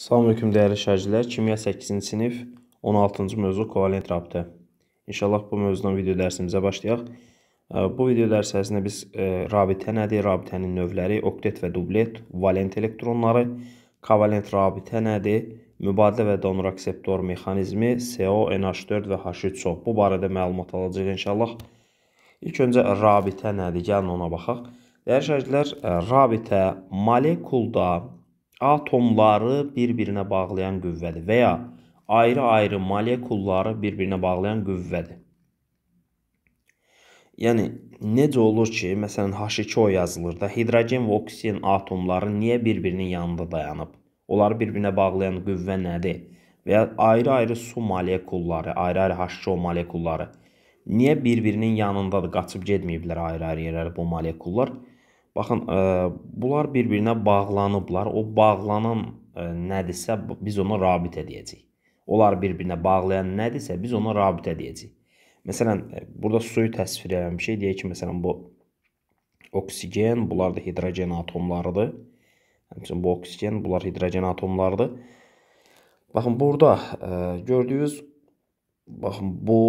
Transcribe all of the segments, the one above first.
Salamünaleyküm dəyərli şagirdlər. Kimya 8-ci sinif 16-cı mövzu kovalent rabitə. İnşallah bu mövzudan video dərsimizə başlayaq. Bu video dərs ərzində biz rabitə nədir, rabitənin növləri, oktet və dublet, valent elektronları, kovalent rabitə nədir, mübadilə və donor akseptor mexanizmi, CO, NH4 və H3SO. Bu barədə məlumat alacağıq inşallah. İlk öncə rabitə nədir? Gəlin ona baxaq. Dəyərli şagirdlər, rabitə molekulda atomları bir-birinə bağlayan qüvvədir və ya ayrı-ayrı molekulları bir-birinə bağlayan qüvvədir. Yəni necə olur ki, məsələn H2O yazılır da, hidrogen və oksigen atomları niyə bir-birinin yanında dayanıb? Onları bir-birinə bağlayan qüvvə nədir? Və ya ayrı-ayrı su molekulları, ayrı-ayrı H2O molekulları niyə bir-birinin yanındadır, qaçıb getməyiblər ayrı-ayrı yerlərə bu molekullar? Baxın, e, bunlar bir-birinə bağlanıblar. O bağlanan e, nədirsə, biz ona rabitə deyəcəyik. Onlar bir-birinə bağlayan nədirsə, biz ona rabitə deyəcəyik. Məsələn, e, burada suyu təsvir edən bir şey deyək ki, məsələn, bu oksigen, bunlar da hidrogen atomlarıdır. Həmçinin bu oksigen, bunlar hidrogen atomlarıdır. Baxın, burada gördüyünüz, baxın, bu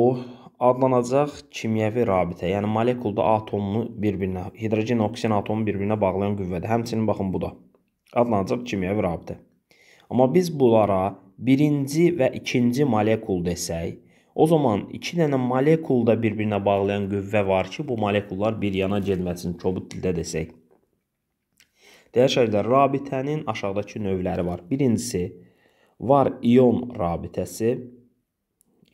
adlanacaq kimyəvi rabitə, yəni molekulda atomunu bir-birinə, hidrogen oksigen atomu bir-birinə bağlayan qüvvədir. Həmçinin baxın bu da adlanacaq kimyəvi rabitə. Amma biz bunlara birinci və ikinci molekul desək, o zaman 2 dənə molekulda bir-birinə bağlayan qüvvə var ki, bu molekullar bir yana getməsin, kobud dildə desək. Dəyər şəhərlər, rabitənin aşağıdakı növləri var. Birincisi var ion rabitəsi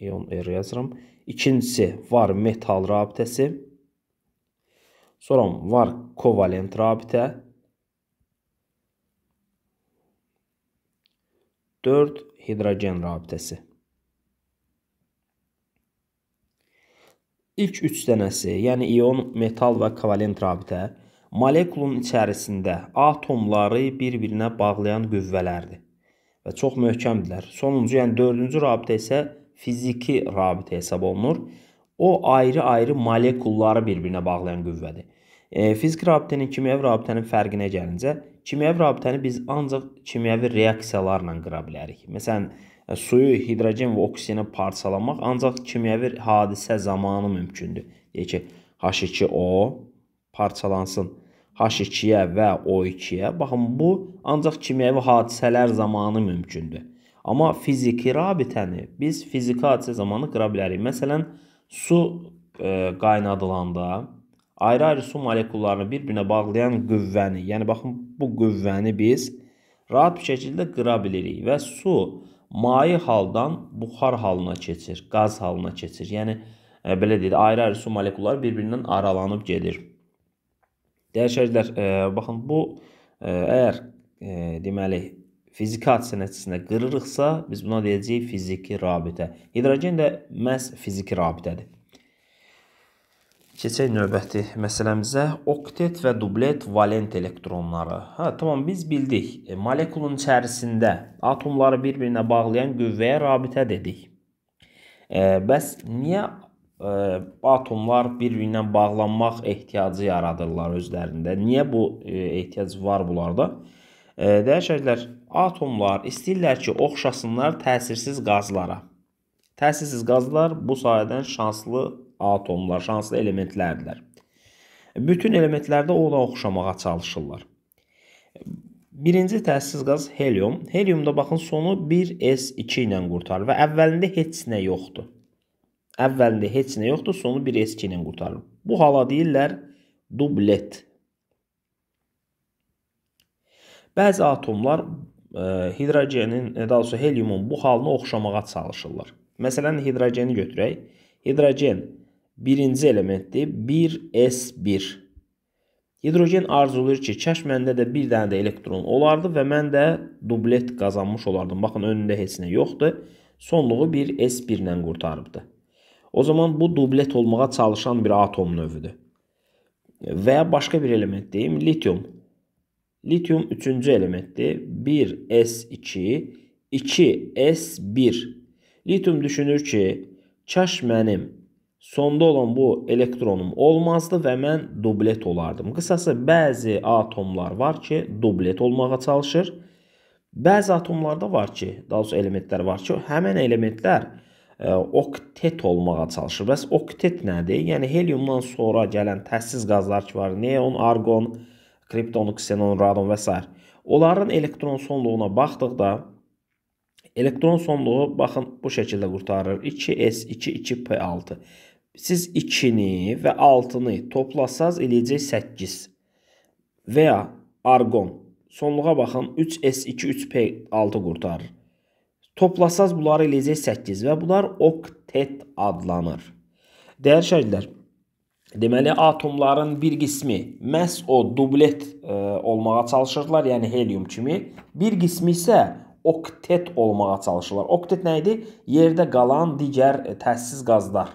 ion R yazıram. İkincisi var metal rabitəsi. Sonra var kovalent rabitə. 4 hidrogen rabitəsi. İlk 3 dənəsi, yəni ion, metal və kovalent rabitə molekulun içərisində atomları bir-birinə bağlayan qüvvələrdir və çox möhkəmdirlər. Sonuncu, yəni 4-cü rabitə isə fiziki rabitə hesab olunur. O ayrı-ayrı molekulları bir-birinə bağlayan qüvvədir. E, fiziki rabitənin kimyəvi rabitənin fərqinə gəlincə, kimyəvi rabitəni biz ancaq kimyəvi reaksiyalarla qıra bilərik. Məsələn, e, suyu hidrogen və oksijeni parçalamaq ancaq kimyəvi hadisə zamanı mümkündür. Deyək ki, H2O parçalansın H2-yə və O2-yə. Baxın, bu ancaq kimyəvi hadisələr zamanı mümkündür. Amma fiziki rabitəni biz fiziki hadisə zamanı qıra bilərik. Məsələn, su e, qaynadılanda ayrı-ayrı su molekullarını bir-birinə bağlayan qüvvəni, yəni baxın bu qüvvəni biz rahat bir şəkildə qıra bilirik və su mayi haldan buxar halına keçir, qaz halına keçir. Yəni e, belə deyək, ayrı-ayrı su molekulları bir-birindən aralanıb gedir. Dəyişərlər, e, baxın bu e, əgər e, deməli fiziki hadisə nəticəsində qırırıqsa, biz buna deyəcəyik fiziki rabitə. Hidrogen də məhz fiziki rabitədir. Keçək növbəti məsələmizə. Oktet və dublet valent elektronları. Hə, tamam, biz bildik. E, molekulun içərisində atomları bir-birinə bağlayan qüvvəyə rabitə dedik. E, bəs niyə e, atomlar bir-birinə bağlanmaq ehtiyacı yaradırlar özlərində? Niyə bu e, ehtiyac var bunlarda? E, dəyər şəhidlər, atomlar istəyirlər ki, oxşasınlar təsirsiz qazlara. Təsirsiz qazlar bu sayədən şanslı atomlar, şanslı elementlərdirlər. Bütün elementlərdə ona oxşamağa çalışırlar. Birinci təsirsiz qaz helium. Heliumda baxın sonu 1s2 ilə qurtarır və əvvəlində heç nə yoxdur. Əvvəlində heç nə yoxdur, sonu 1s2 ilə qurtarır. Bu hala deyirlər dublet. Bəzi atomlar hidrogenin, e, daha doğrusu heliumun bu halına oxşamağa çalışırlar. Məsələn, hidrogeni götürək. Hidrogen birinci elementdir, 1s1. Hidrogen arzulayır ki, kəş məndə də bir dənə də elektron olardı və mən də dublet qazanmış olardım. Baxın, önündə heç nə yoxdur. Sonluğu 1s1 ilə qurtarıbdı. O zaman bu dublet olmağa çalışan bir atom növüdür. Və ya başqa bir element deyim, litium. Lityum üçüncü elementdir. 1S2, 2S1. Lityum düşünür ki, çaş mənim sonda olan bu elektronum olmazdı və mən dublet olardım. Qısası bəzi atomlar var ki, dublet olmağa çalışır. Bəzi atomlarda var ki, daha doğrusu elementlər var ki, həmin elementlər ə, e, oktet olmağa çalışır. Bəs oktet nədir? Yəni heliumdan sonra gələn təzsiz qazlar ki var, neon, argon, argon, kripton, ksenon, radon və s. Onların elektron sonluğuna baxdıqda elektron sonluğu baxın bu şəkildə qurtarır. 2s, 2, 2p6. Siz 2-ni və 6-nı toplasaz eləyəcək 8. Və ya argon sonluğa baxın 3s, 2, 3p6 qurtarır. Toplasaz bunları eləyəcək 8 və bunlar oktet adlanır. Dəyər şəhidlər, Deməli, atomların bir qismi məhz o dublet ə, e, olmağa çalışırlar, yəni helium kimi. Bir qismi isə oktet olmağa çalışırlar. Oktet nə idi? Yerdə qalan digər e, təssiz qazlar.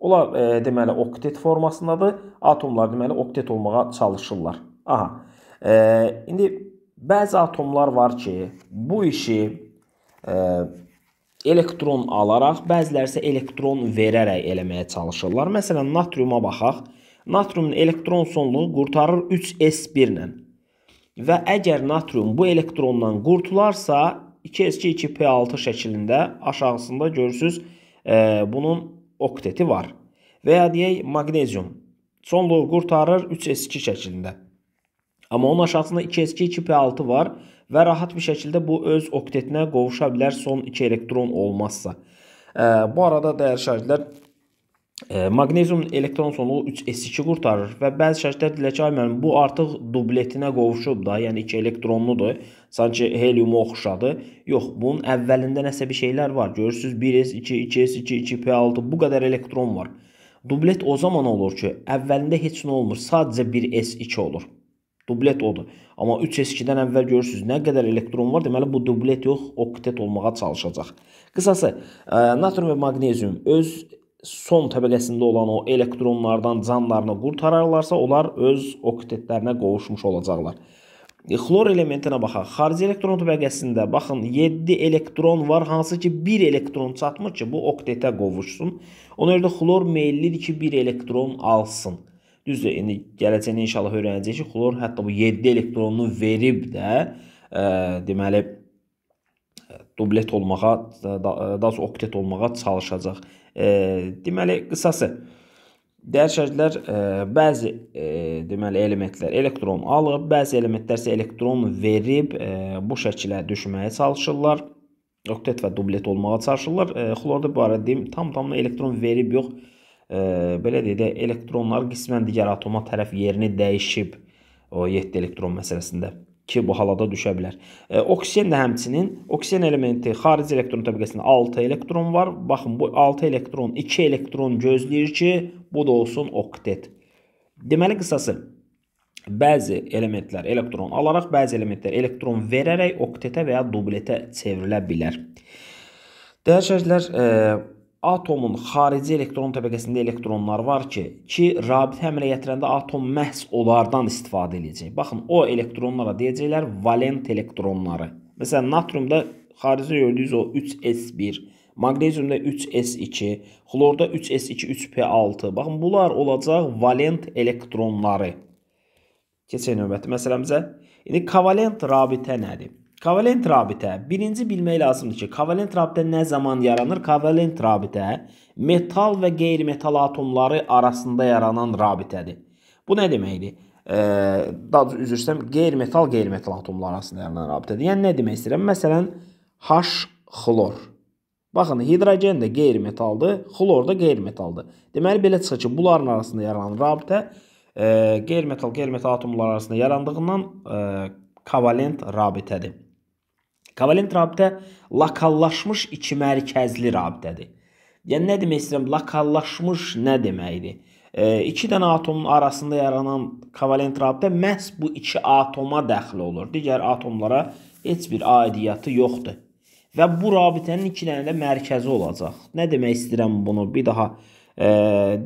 Onlar ə, e, deməli oktet formasındadır. Atomlar deməli oktet olmağa çalışırlar. Aha. Ə, indi bəzi atomlar var ki, bu işi ə, elektron alaraq, bəziləri isə elektron verərək eləməyə çalışırlar. Məsələn, natriuma baxaq. Natriumun elektron sonluğu qurtarır 3s1 ilə. Və əgər natrium bu elektrondan qurtularsa, 2s2-2p6 şəklində aşağısında görürsüz, e, bunun okteti var. Və ya deyək, magnezium sonluğu qurtarır 3s2 şəklində. Amma onun aşağısında 2s2-2p6 var və rahat bir şəkildə bu öz oktetinə qovuşa bilər son 2 elektron olmazsa. Bu arada dəyərli şahidlər Magnezium elektron sonluğu 3s2 qurtarır və bəzi şərtlər dilə ki, ay müəllim, bu artıq dubletinə qovuşub da, yəni 2 elektronludur. Sanki heliumu oxşadı. Yox, bunun əvvəlində nəsə bir şeylər var. Görürsüz 1s2, 2s2, 2p6 bu qədər elektron var. Dublet o zaman olur ki, əvvəlində heç nə olmur. Sadəcə 1s2 olur. Dublet odur. Amma 3s2-dən əvvəl görürsüz, nə qədər elektron var, deməli bu dublet yox, oktet olmağa çalışacaq. Qısası, e, natrium və maqnezium öz son təbəqəsində olan o elektronlardan canlarını qurtararlarsa, onlar öz oktetlərinə qovuşmuş olacaqlar. E, xlor elementinə baxaq. Xarici elektron təbəqəsində baxın 7 elektron var, hansı ki 1 elektron çatmır ki, bu oktetə qovuşsun. Ona görə də xlor meyllidir ki, 1 elektron alsın. Düzdür, indi gələcəkdə inşallah öyrənəcəyik ki, xlor hətta bu 7 elektronunu verib də ə, e, deməli dublet olmağa, daha sonra oktet olmağa çalışacaq. E, deməli, qısası Dəyər şərtlər e, bəzi e, deməli elementlər elektron alıb, bəzi elementlər isə elektron verib e, bu şəkilə düşməyə çalışırlar. Oktet və dublet olmağa çalışırlar. E, xlorda bu arada deyim, tam-tamına elektron verib yox, e, belə deyək də elektronlar qismən digər atoma tərəf yerini dəyişib o 7 elektron məsələsində ki, bu halada düşə bilər. E, oksigen də həmçinin, oksigen elementi xarici elektron təbəqəsində 6 elektron var. Baxın, bu 6 elektron, 2 elektron gözləyir ki, bu da olsun oktet. Deməli qısası bəzi elementlər elektron alaraq, bəzi elementlər elektron verərək oktetə və ya dubletə çevrilə bilər. Dəyər şərhlər, e, atomun xarici elektron təbəqəsində elektronlar var ki, ki rabitə əmələ gətirəndə atom məhz onlardan istifadə edəcək. Baxın, o elektronlara deyəcəklər valent elektronları. Məsələn, natriumda xarici gördüyünüz o 3s1, magneziumda 3s2, xlorda 3s2, 3p6. Baxın, bunlar olacaq valent elektronları. Keçək növbəti məsələmizə. İndi kovalent rabitə nədir? Kovalent rabitə. Birinci bilmək lazımdır ki, kovalent rabitə nə zaman yaranır? Kovalent rabitə metal və qeyri-metal atomları arasında yaranan rabitədir. Bu nə deməkdir? E, daha üzr istəyirəm, qeyri-metal qeyri-metal atomları arasında yaranan rabitədir. Yəni nə demək istəyirəm? Məsələn, H xlor. Baxın, hidrogen də qeyri-metaldır, xlor da qeyri-metaldır. Deməli belə çıxır ki, bunların arasında yaranan rabitə e, qeyri-metal qeyri-metal atomları arasında yarandığından e, kovalent rabitədir. Kovalent rabitə lokallaşmış iki mərkəzli rabitədir. Yəni nə demək istəyirəm? Lokallaşmış nə deməkdir? E, iki dənə atomun arasında yaranan kovalent rabitə məhz bu iki atoma dəxil olur. Digər atomlara heç bir aidiyyatı yoxdur. Və bu rabitənin iki dənə də mərkəzi olacaq. Nə demək istəyirəm bunu? Bir daha e,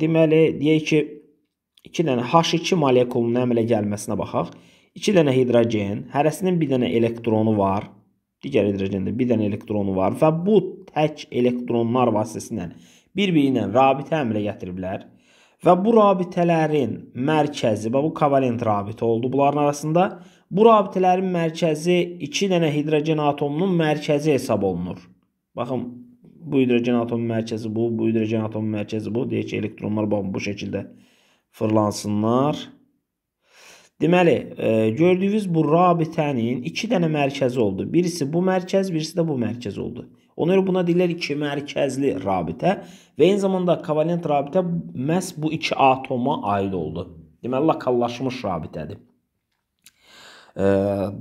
deməli deyək ki, iki dənə H2 molekulunun əmələ gəlməsinə baxaq. 2 dənə hidrogen, hərəsinin bir dənə elektronu var digər hidrogendə bir dənə elektronu var və bu tək elektronlar vasitəsilə bir-birinə rabitə əmrə gətiriblər. Və bu rabitələrin mərkəzi, bax bu kovalent rabitə oldu bunların arasında. Bu rabitələrin mərkəzi 2 dənə hidrogen atomunun mərkəzi hesab olunur. Baxın, bu hidrogen atomun mərkəzi bu, bu hidrogen atomun mərkəzi bu. Deyək ki, elektronlar bax bu şəkildə fırlansınlar. Deməli, e, gördüyünüz bu rabitənin iki dənə mərkəzi oldu. Birisi bu mərkəz, birisi də bu mərkəz oldu. Ona görə buna deyirlər iki mərkəzli rabitə və eyni zamanda kovalent rabitə məhz bu iki atoma aid oldu. Deməli, lokallaşmış rabitədir. E,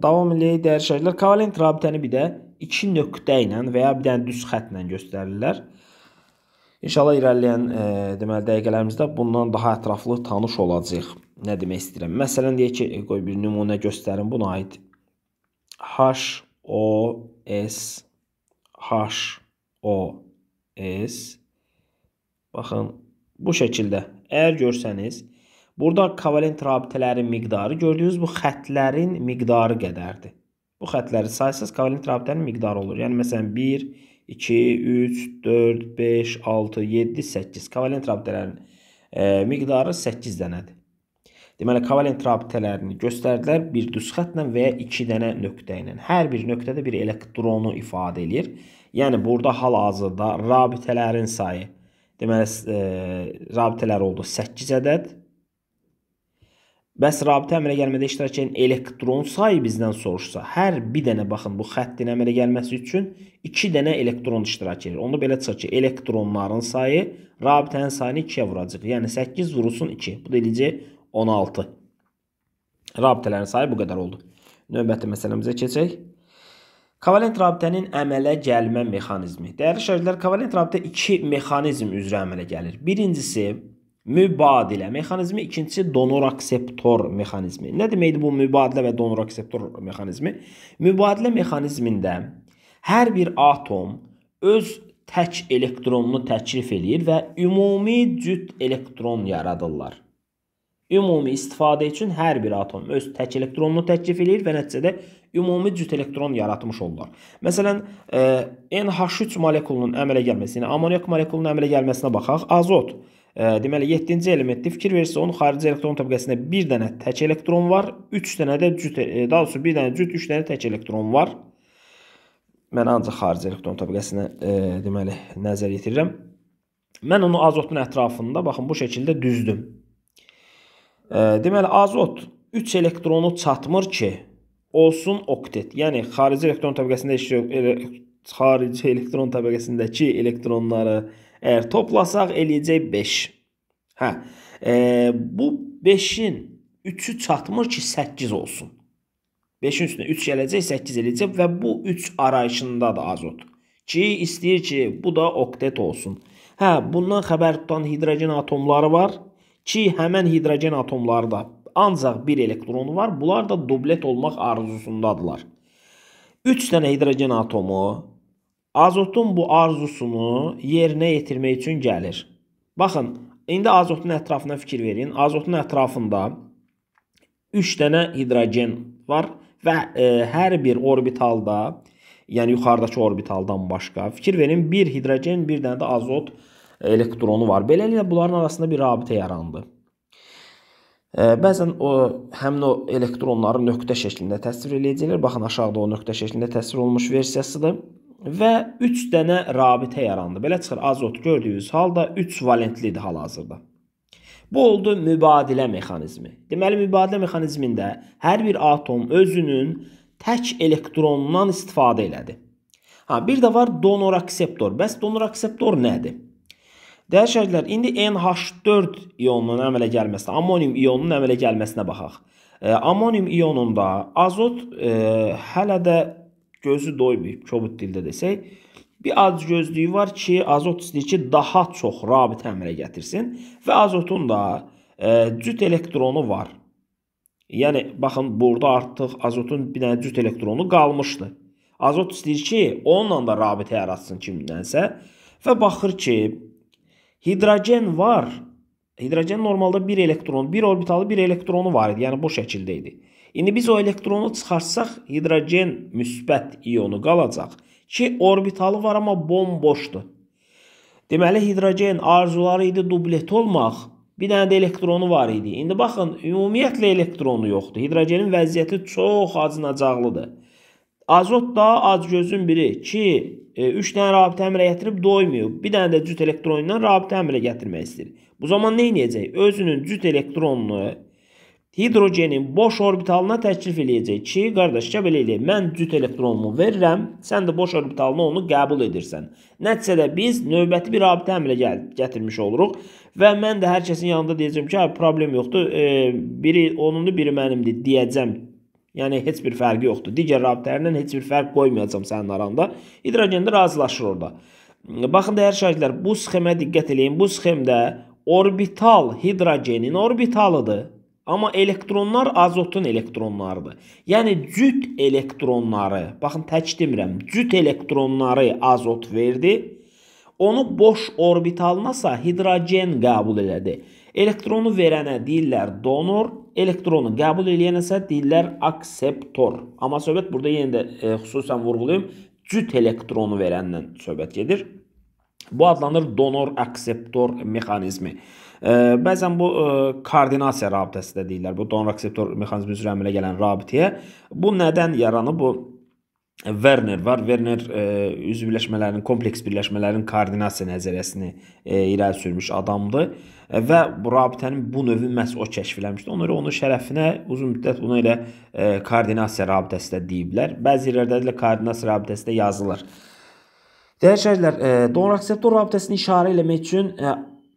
davam eləyək dəyərşəklər. Kovalent rabitəni bir də iki nöqtə ilə və ya bir dənə düz xətlə göstərirlər. İnşallah irəliləyən e, deməli dəqiqələrimizdə bundan daha ətraflı tanış olacağıq nə demək istəyirəm? Məsələn deyək ki, qoy bir nümunə göstərim buna aid. H O S H O S Baxın, bu şəkildə. Əgər görsəniz, burada kovalent rabitələrin miqdarı gördüyünüz bu xətlərin miqdarı qədərdir. Bu xətləri saysız kovalent rabitələrin miqdarı olur. Yəni məsələn 1 2 3 4 5 6 7 8 kovalent rabitələrin e, miqdarı 8 dənədir. Deməli, kovalent rabitələrini göstərdilər bir düz xətlə və ya iki dənə nöqtə ilə. Hər bir nöqtədə bir elektronu ifadə edir. Yəni, burada hal-hazırda rabitələrin sayı, deməli, e, rabitələr oldu 8 ədəd. Bəs rabitə əmələ gəlmədə iştirak edən elektron sayı bizdən soruşsa, hər bir dənə, baxın, bu xəttin əmələ gəlməsi üçün 2 dənə elektron iştirak edir. Onda belə çıxır ki, elektronların sayı rabitənin sayını 2-yə vuracaq. Yəni, 8 vurulsun 2. Bu da eləcə 16. Rabitələrin sayı bu qədər oldu. Növbəti məsələmizə keçək. Kovalent rabitənin əmələ gəlmə mexanizmi. Dəyərli şəhərlər, kovalent rabitə iki mexanizm üzrə əmələ gəlir. Birincisi mübadilə mexanizmi, ikincisi donorakseptor mexanizmi. Nə deməkdir bu mübadilə və donorakseptor mexanizmi? Mübadilə mexanizmində hər bir atom öz tək elektronunu təklif eləyir və ümumi cüt elektron yaradırlar ümumi istifadə üçün hər bir atom öz tək elektronunu təklif eləyir və nəticədə ümumi cüt elektron yaratmış olurlar. Məsələn, e, NH3 molekulunun əmələ gəlməsi, yəni amoniak molekulunun əmələ gəlməsinə baxaq. Azot e, deməli 7-ci elementdə fikir versə, onun xarici elektron təbəqəsində bir dənə tək elektron var, 3 dənə də cüt, e, daha doğrusu bir dənə cüt, 3 dənə tək elektron var. Mən ancaq xarici elektron təbəqəsinə e, deməli nəzər yetirirəm. Mən onu azotun ətrafında baxın bu şəkildə düzdüm. Deməli azot 3 elektronu çatmır ki, olsun oktet. Yəni xarici elektron təbəqəsində ele, xarici elektron təbəqəsindəki elektronları əgər toplasaq eləyəcək 5. Hə. E, bu 5-in 3-ü çatmır ki, 8 olsun. 5-in üstünə 3 gələcək, 8 eləyəcək və bu 3 arayışındadır azot. Ki istəyir ki, bu da oktet olsun. Hə, bundan xəbər tutan hidrogen atomları var ki, həmən hidrogen atomlarda ancaq bir elektronu var. Bunlar da dublet olmaq arzusundadırlar. 3 dənə hidrogen atomu azotun bu arzusunu yerinə yetirmək üçün gəlir. Baxın, indi azotun ətrafına fikir verin. Azotun ətrafında 3 dənə hidrogen var və e, hər bir orbitalda, yəni yuxarıdakı orbitaldan başqa fikir verin, bir hidrogen, bir dənə də azot var elektronu var. Beləliklə bunların arasında bir rabitə yarandı. Bəzən o həmin o elektronları nöqtə şəklində təsvir eləyəcəklər. Baxın aşağıda o nöqtə şəklində təsvir olunmuş versiyasıdır və 3 dənə rabitə yarandı. Belə çıxır azot gördüyünüz halda 3 valentlidir hal-hazırda. Bu oldu mübadilə mexanizmi. Deməli mübadilə mexanizmində hər bir atom özünün tək elektronundan istifadə elədi. Ha, bir də var donor akseptor. Bəs donor akseptor nədir? Dəyər şərhlər, indi NH4 ionunun əmələ gəlməsinə, ammonium ionunun əmələ gəlməsinə baxaq. E, ammonium ionunda azot e, hələ də gözü doymayıb, kobud dildə desək. Bir az gözlüyü var ki, azot istəyir ki, daha çox rabitə əmələ gətirsin və azotun da e, cüt elektronu var. Yəni, baxın, burada artıq azotun bir dənə cüt elektronu qalmışdı. Azot istəyir ki, onunla da rabitə yaratsın kimdənsə və baxır ki, Hidrogen var. Hidrogen normalda bir elektronu, bir orbitalı bir elektronu var idi. Yəni bu şəkildə idi. İndi biz o elektronu çıxarsaq hidrogen müsbət ionu qalacaq ki, orbitalı var amma bomboşdur. Deməli hidrogen arzuları idi dublet olmaq. Bir dənə də elektronu var idi. İndi baxın, ümumiyyətlə elektronu yoxdur. Hidrogenin vəziyyəti çox acınacaqlıdır. Azot da acgözün biri ki, 3 e, dənə rabitə əmrə gətirib doymuyor. Bir dənə də cüt elektronundan rabitə əmrə gətirmək istəyir. Bu zaman nə edəcək? Özünün cüt elektronunu hidrogenin boş orbitalına təklif eləyəcək ki, qardaş, gəl belə eləyək. Mən cüt elektronumu verirəm, sən də boş orbitalına onu qəbul edirsən. Nəticədə biz növbəti bir rabitə əmrə gətirmiş oluruq və mən də hər kəsin yanında deyəcəm ki, problem yoxdur. E, biri onundur, biri mənimdir deyəcəm Yəni heç bir fərqi yoxdur. Digər rabitələrlə heç bir fərq qoymayacam sənin aranda. İdrogende razılaşır orada. Baxın dəyərli şahidlər, bu sxemə diqqət eləyin. Bu sxemdə orbital hidrogenin orbitalıdır. Amma elektronlar azotun elektronlarıdır. Yəni cüt elektronları, baxın tək demirəm, cüt elektronları azot verdi. Onu boş orbitalınasa hidrogen qəbul elədi. Elektronu verənə deyirlər donor, elektronu qəbul eləyənəsə deyirlər akseptor. Amma söhbət burada yenə də e, xüsusən vurğulayım, cüt elektronu verəndən söhbət gedir. Bu adlanır donor akseptor mexanizmi. E, bəzən bu e, koordinasiya rabitəsi də deyirlər. Bu donor akseptor mexanizmi üzrə əmələ gələn rabitəyə bu nədən yaranıb? Bu Werner var. Werner e, üzv birləşmələrin, kompleks birləşmələrin koordinasiya nəzəriyyəsini e, irəli sürmüş adamdır e, və rabitənin bu növü məhz o kəşf eləmişdi. Ona görə onun şərəfinə uzun müddət bunu elə e, koordinasiya rabitəsi də deyiblər. Bəzi yerlərdə də koordinasiya rabitəsi də yazılır. Dəyərli şəhərlər, e, donor-akseptor rabitəsini işarə eləmək üçün e,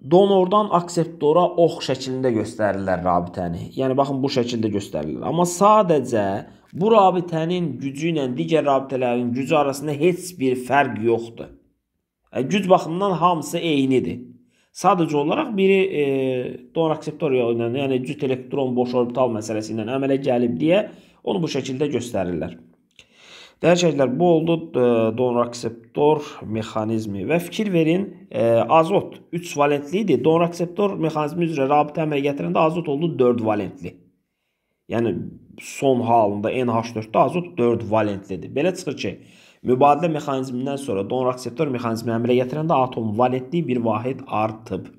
donordan akseptora ox şəklində göstərirlər rabitəni. Yəni baxın bu şəkildə göstərirlər. Amma sadəcə Bu rabitənin gücü ilə digər rabitələrin gücü arasında heç bir fərq yoxdur. E, güc baxımından hamısı eynidir. Sadəcə olaraq biri e, donor akseptoriya ilə, yəni cüt elektron boş orbital məsələsi ilə əmələ gəlib deyə onu bu şəkildə göstərirlər. Dəyərli şəhidlər, bu oldu e, donor akseptor mexanizmi və fikir verin, e, azot 3 valentli idi. Donor akseptor mexanizmi üzrə rabitə əmələ gətirəndə azot oldu 4 valentli. Yəni son halında NH4-də azot 4 valentlidir. Belə çıxır ki, mübadilə mexanizmindən sonra donor akseptor mexanizmi əmələ gətirəndə atom valentliyi bir vahid artıb.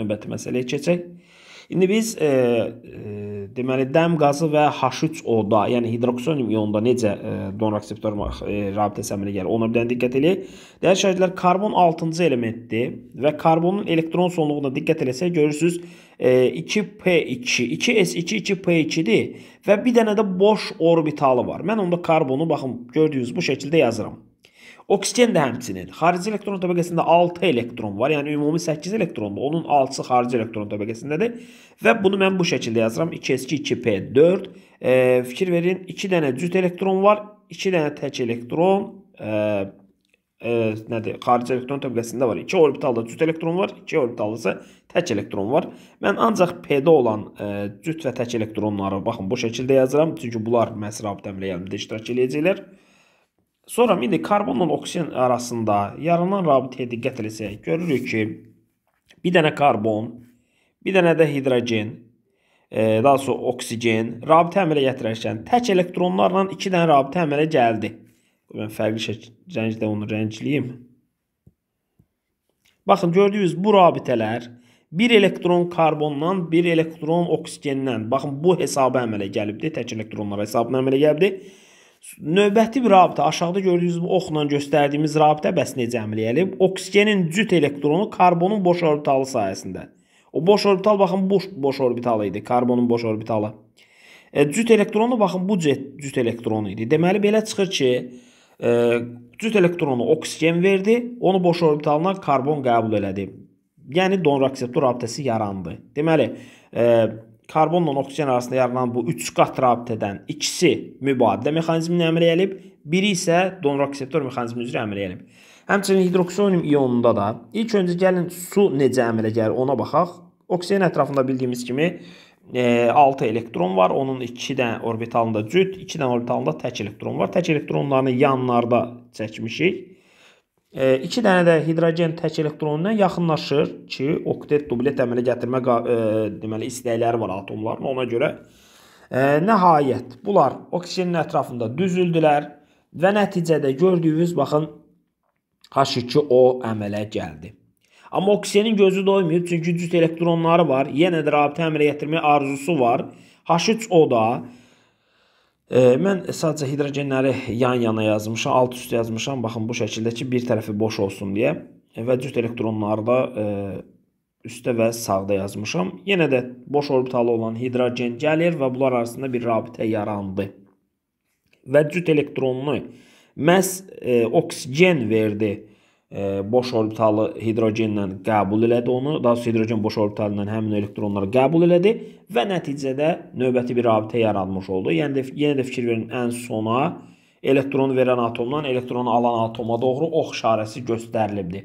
Növbəti məsələyə keçək. İndi biz e, e, deməli dəm qazı və H3O-da, yəni hidroksonium ionunda necə e, don akseptor e, rabitəsi əmələ gəlir, ona bir dənə diqqət eləyək. Dəyər şəhidlər, karbon 6-cı elementdir və karbonun elektron sonluğuna diqqət eləsək görürsüz, e, 2P2, 2S2, 2P2-dir və bir dənə də boş orbitalı var. Mən onda karbonu baxın gördüyünüz bu şəkildə yazıram. Oksigen də həmçinin xarici elektron təbəqəsində 6 elektron var. Yəni ümumi 8 elektrondur. Onun 6-sı xarici elektron təbəqəsindədir və bunu mən bu şəkildə yazıram. 2s2 2p4. E, fikir verin, 2 dənə cüt elektron var, 2 dənə tək elektron e, e, nədir? Xarici elektron təbəqəsində var. 2 orbitalda cüt elektron var, 2 orbitalda isə tək elektron var. Mən ancaq P-də olan e, cüt və tək elektronları baxın bu şəkildə yazıram. Çünki bunlar məsrə abidəmləyəmdə iştirak eləyəcəklər. Sonra indi karbonla oksigen arasında yaranan rabitəyə diqqət etsək, görürük ki, bir dənə karbon, bir dənə də hidrogen, e, daha sonra oksigen rabitə əmələ gətirərkən tək elektronlarla 2 dənə rabitə əmələ gəldi. Mən fərqli şəkildə rəngdə onu rəngləyim. Baxın, gördüyünüz bu rabitələr bir elektron karbondan, bir elektron oksigendən, baxın bu hesaba əmələ gəlibdi, tək elektronlar hesabına əmələ gəlibdi. Növbəti bir rabitə aşağıda gördüyünüz bu oxla göstərdiyimiz rabitə bəs necə əməliyyəlib? Oksigenin cüt elektronu karbonun boş orbitalı sayəsində. O boş orbital baxın boş, boş orbital idi, karbonun boş orbitalı. E, cüt elektronu baxın bu cüt, cüt elektronu idi. Deməli belə çıxır ki, e, cüt elektronu oksigen verdi, onu boş orbitalına karbon qəbul elədi. Yəni donor akseptor rabitəsi yarandı. Deməli, e, karbonla oksigen arasında yaralanan bu 3 qat rabitədən ikisi mübadilə mexanizmini əmr eləyib, biri isə donorreseptor mexanizmi üzrə əmr eləyib. Həmçinin hidroksonium ionunda da ilk öncə gəlin su necə əmələ gəlir ona baxaq. Oksigen ətrafında bildiyimiz kimi 6 e, elektron var. Onun 2 dənə orbitalında cüt, 2 dənə orbitalında tək elektron var. Tək elektronlarını yanlarda çəkmişik. 2 dənə də hidrogen tək elektronuna yaxınlaşır ki, oktet dublet əmələ gətirmə e, deməli istəkləri var atomların. Ona görə e, nəhayət bunlar oksigenin ətrafında düzüldülər və nəticədə gördüyünüz baxın H2O əmələ gəldi. Amma oksigenin gözü doymayıb çünki cüt elektronları var. Yenə də rabitə əmələ gətirməyə arzusu var. H3O da E, mən sadəcə hidrogenləri yan-yana yazmışam, alt üst yazmışam. Baxın bu şəkildə ki, bir tərəfi boş olsun deyə e, və cüt elektronları da e, üstdə və sağda yazmışam. Yenə də boş orbitalı olan hidrogen gəlir və bunlar arasında bir rabitə yarandı. Və cüt elektronunu məhz e, oksigen verdi boş orbitalı hidrogenlə qəbul elədi onu. Daha sonra hidrogen boş orbitalindən həmin elektronları qəbul elədi və nəticədə növbəti bir rabitə yaranmış oldu. Yəni də yenə də fikir verin ən sona elektron verən atomdan elektronu alan atoma doğru ox işarəsi göstərilibdi.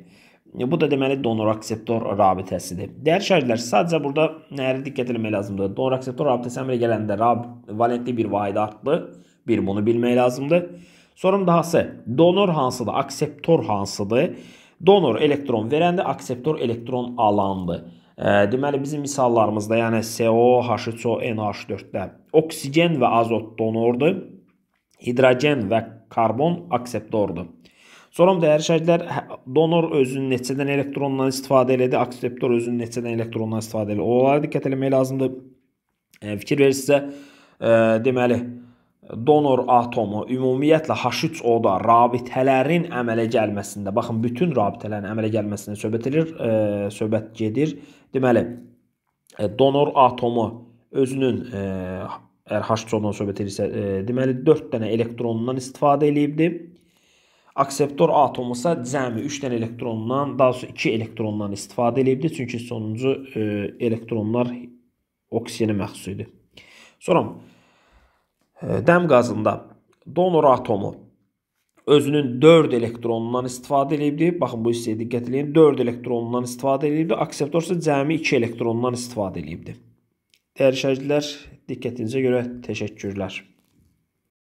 E, bu da deməli donor-akseptor rabitəsidir. Dəyər şərtlər sadəcə burada nəyə diqqət etmək lazımdır? Donor-akseptor rabitəsi əmrə gələndə rab valentli bir vahid artdı. Bir bunu bilmək lazımdır. Sorum dahası donor hansıdır? Akseptor hansıdır? Donor elektron verəndə, akseptor elektron alandı. E, deməli bizim misallarımızda, yəni CO, H3O, NH4-də oksigen və azot donordur. Hidrogen və karbon akseptordur. Sorum dəyər şəhidlər, hə, donor özünün neçədən elektrondan istifadə elədi, akseptor özünün neçədən elektrondan istifadə elədi. Onlara diqqət eləmək lazımdır. E, fikir verir sizə, e, deməli, donor atomu ümumiyyətlə H3O-da rabitələrin əmələ gəlməsində, baxın bütün rabitələrin əmələ gəlməsində söhbət edir, e, söhbət gedir. Deməli, e, donor atomu özünün e, əgər H3O-dan söhbət edirsə, e, deməli 4 dənə elektronundan istifadə eləyibdir. Akseptor atomu isə cəmi 3 dənə elektrondan, daha doğrusu 2 elektrondan istifadə eləyibdi, çünki sonuncu e, elektronlar oksigena məxsus idi. Sonra dəm qazında donor atomu özünün 4 elektronundan istifadə edibdi. Baxın bu hissəyə diqqət eləyin. 4 elektronundan istifadə edibdi. Akseptor isə cəmi 2 elektronundan istifadə edibdi. Dəyərli şəhidlər, diqqətinizə görə təşəkkürlər.